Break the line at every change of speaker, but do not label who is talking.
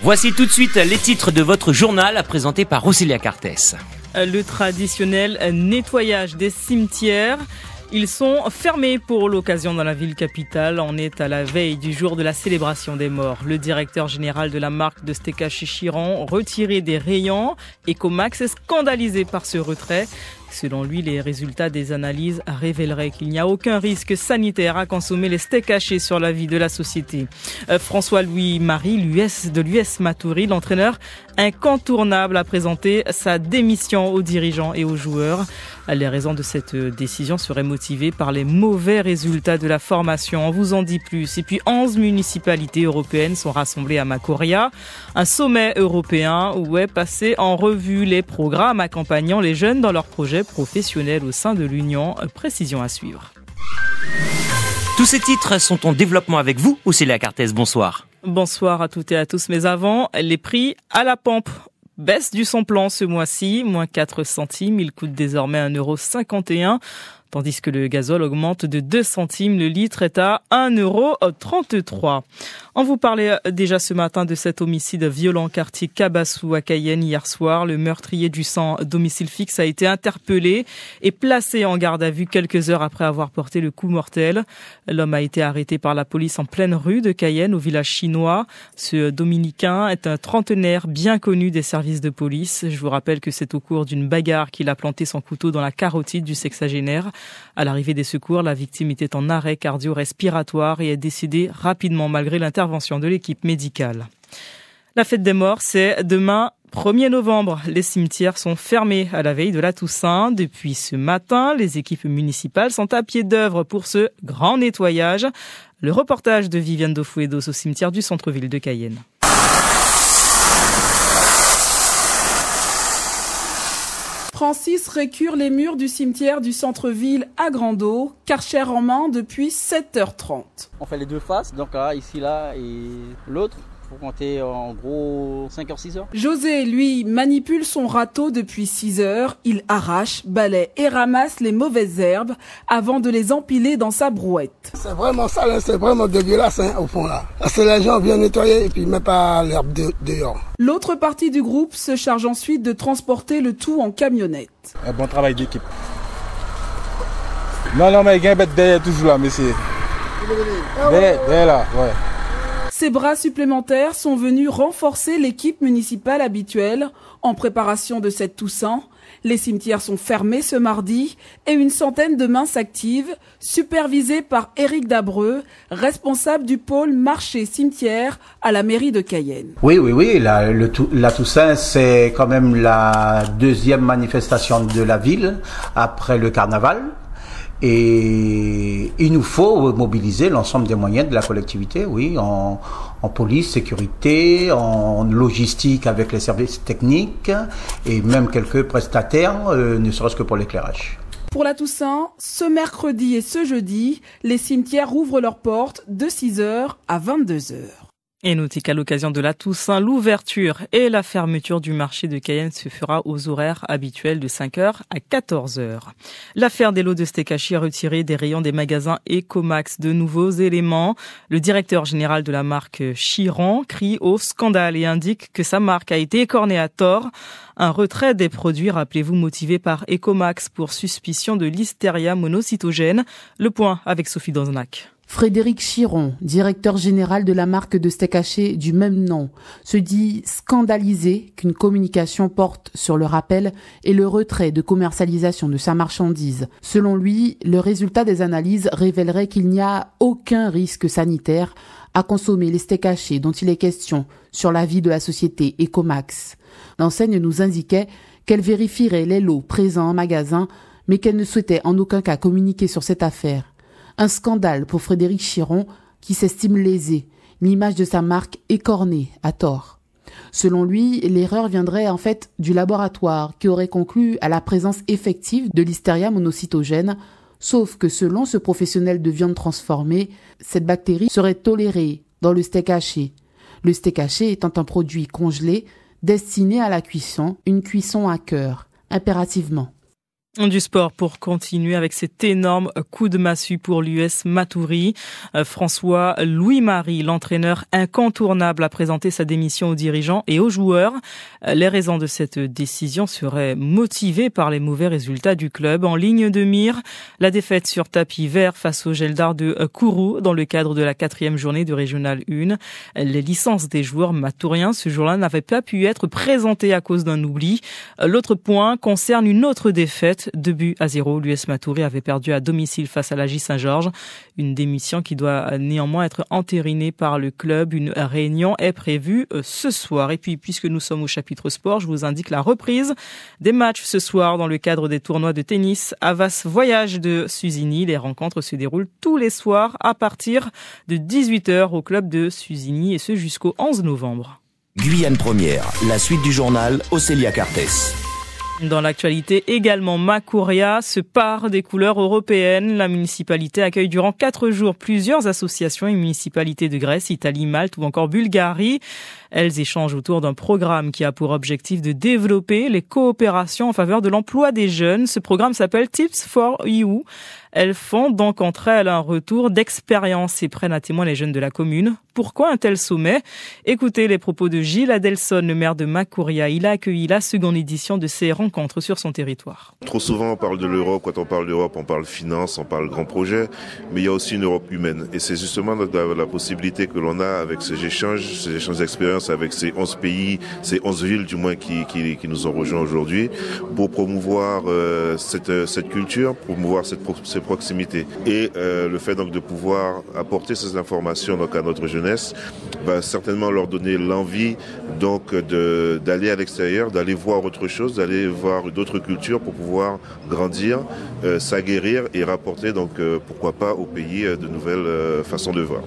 Voici tout de suite les titres de votre journal présenté par Rosilia Cartes. Le traditionnel nettoyage des cimetières. Ils sont fermés pour l'occasion dans la ville capitale. On est à la veille du jour de la célébration des morts. Le directeur général de la marque de Steka Chichiran retiré des rayons. Ecomax est scandalisé par ce retrait. Selon lui, les résultats des analyses révéleraient qu'il n'y a aucun risque sanitaire à consommer les steaks hachés sur la vie de la société. Euh, François-Louis Marie, l'US de l'US Matoury, l'entraîneur incontournable, a présenté sa démission aux dirigeants et aux joueurs. Les raisons de cette décision seraient motivées par les mauvais résultats de la formation. On vous en dit plus. Et puis 11 municipalités européennes sont rassemblées à Macoria, un sommet européen où est passé en revue les programmes accompagnant les jeunes dans leurs projets professionnel au sein de l'Union. Précision à suivre. Tous ces titres sont en développement avec vous, ou c'est la Bonsoir. Bonsoir à toutes et à tous. mes avant, les prix à la pompe. Baisse du sans-plan ce mois-ci, moins 4 centimes, il coûte désormais 1,51€ tandis que le gazole augmente de 2 centimes. Le litre est à trente-trois. On vous parlait euh, déjà ce matin de cet homicide violent quartier Cabassou à Cayenne hier soir. Le meurtrier du sang domicile fixe a été interpellé et placé en garde à vue quelques heures après avoir porté le coup mortel. L'homme a été arrêté par la police en pleine rue de Cayenne au village chinois. Ce dominicain est un trentenaire bien connu des services de police. Je vous rappelle que c'est au cours d'une bagarre qu'il a planté son couteau dans la carotide du sexagénaire. À l'arrivée des secours, la victime était en arrêt cardio-respiratoire et est décédée rapidement malgré l'intervention de l'équipe médicale. La fête des morts, c'est demain 1er novembre, les cimetières sont fermés à la veille de la Toussaint. Depuis ce matin, les équipes municipales sont à pied d'œuvre pour ce grand nettoyage. Le reportage de Viviane Dofuédos au cimetière du centre-ville de Cayenne.
Francis récure les murs du cimetière du centre-ville à Grandot, Karcher en main depuis 7h30. On fait les deux faces, donc là, ah, ici, là et l'autre pour compter en gros 5 heures, 6 heures. José, lui, manipule son râteau depuis 6 heures. Il arrache, balaie et ramasse les mauvaises herbes avant de les empiler dans sa brouette. C'est vraiment sale, c'est vraiment dégueulasse hein, au fond là. C'est les gens viennent nettoyer et puis mettent pas l'herbe dehors. L'autre partie du groupe se charge ensuite de transporter le tout en camionnette. Un eh, bon travail d'équipe. Non, non, mais il y a un bête derrière toujours là, monsieur. Derrière, là, ouais. Ces bras supplémentaires sont venus renforcer l'équipe municipale habituelle en préparation de cette Toussaint. Les cimetières sont fermés ce mardi et une centaine de mains s'activent, supervisées par Éric Dabreux, responsable du pôle marché cimetière à la mairie de Cayenne. Oui, oui, oui, la Toussaint, c'est quand même la deuxième manifestation de la ville après le carnaval. Et il nous faut mobiliser l'ensemble des moyens de la collectivité, oui, en, police, sécurité, en logistique avec les services techniques et même quelques prestataires, euh, ne serait-ce que pour l'éclairage. Pour la Toussaint, ce mercredi et ce jeudi, les cimetières ouvrent leurs portes de 6h à 22h.
Et notez qu'à l'occasion de la Toussaint, l'ouverture et la fermeture du marché de Cayenne se fera aux horaires habituels de 5h à 14h. L'affaire des lots de stécachis a retiré des rayons des magasins Ecomax de nouveaux éléments. Le directeur général de la marque Chiron crie au scandale et indique que sa marque a été écornée à tort. Un retrait des produits, rappelez-vous, motivé par Ecomax pour suspicion de listeria monocytogène. Le point avec Sophie Dansenac. Frédéric
Chiron, directeur général de la marque de steak haché du même nom, se dit scandalisé qu'une communication porte sur le rappel et le retrait de commercialisation de sa marchandise. Selon lui, le résultat des analyses révélerait qu'il n'y a aucun risque sanitaire à consommer les steaks hachés dont il est question sur la vie de la société Ecomax. L'enseigne nous indiquait qu'elle vérifierait les lots présents en magasin, mais qu'elle ne souhaitait en aucun cas communiquer sur cette affaire un scandale pour Frédéric Chiron qui s'estime lésé, l'image de sa marque écornée à tort. Selon lui, l'erreur viendrait en fait du laboratoire qui aurait conclu à la présence effective de l'hystéria monocytogène, sauf que selon ce professionnel de viande transformée, cette bactérie serait tolérée dans le steak haché. Le steak haché étant un produit congelé destiné à la cuisson, une cuisson à cœur, impérativement.
Du sport pour continuer avec cet énorme coup de massue pour l'US Matoury. Euh, François Louis-Marie, l'entraîneur incontournable, a présenté sa démission aux dirigeants et aux joueurs. Euh, les raisons de cette décision seraient motivées par les mauvais résultats du club. En ligne de mire, la défaite sur tapis vert face au Geldar de euh, Kourou dans le cadre de la quatrième journée de Régional 1. Les licences des joueurs matouriens ce jour-là n'avaient pas pu être présentées à cause d'un oubli. L'autre point concerne une autre défaite Debut à zéro. L'US Matouré avait perdu à domicile face à la Saint-Georges. Une démission qui doit néanmoins être entérinée par le club. Une réunion est prévue euh, ce soir. Et puis, puisque nous sommes au chapitre sport, je vous indique la reprise des matchs ce soir dans le cadre des tournois de tennis Avas Voyage de Susini. Les rencontres se déroulent tous les soirs à partir de 18h au club de Susini et ce jusqu'au 11 novembre. Guyane Première, la suite du journal Océlia Cartes. Dans l'actualité également, Macoria se part des couleurs européennes. La municipalité accueille durant quatre jours plusieurs associations et municipalités de Grèce, Italie, Malte ou encore Bulgarie. Elles échangent autour d'un programme qui a pour objectif de développer les coopérations en faveur de l'emploi des jeunes. Ce programme s'appelle Tips for You. Elles font donc entre elles un retour d'expérience et prennent à témoin les jeunes de la commune. Pourquoi un tel sommet Écoutez les propos de Gilles Adelson, le maire de Macouria. Il a accueilli la seconde édition de ces rencontres sur son territoire.
Trop souvent on parle de l'Europe. Quand on parle d'Europe, on parle finance, on parle grand projet, mais il y a aussi une Europe humaine. Et c'est justement la, la possibilité que l'on a avec ces échanges, ces échanges d'expérience avec ces 11 pays, ces 11 villes du moins qui, nous ont rejoint aujourd'hui pour promouvoir euh, euh, cette, culture, promouvoir cette proximité ces Et euh, le fait donc de pouvoir apporter ces informations donc à notre jeunesse va certainement leur donner l'envie donc d'aller à l'extérieur, d'aller voir autre chose, d'aller voir d'autres cultures pour pouvoir grandir,
s'aguerrir et rapporter donc pourquoi pas au pays de nouvelles façons de voir.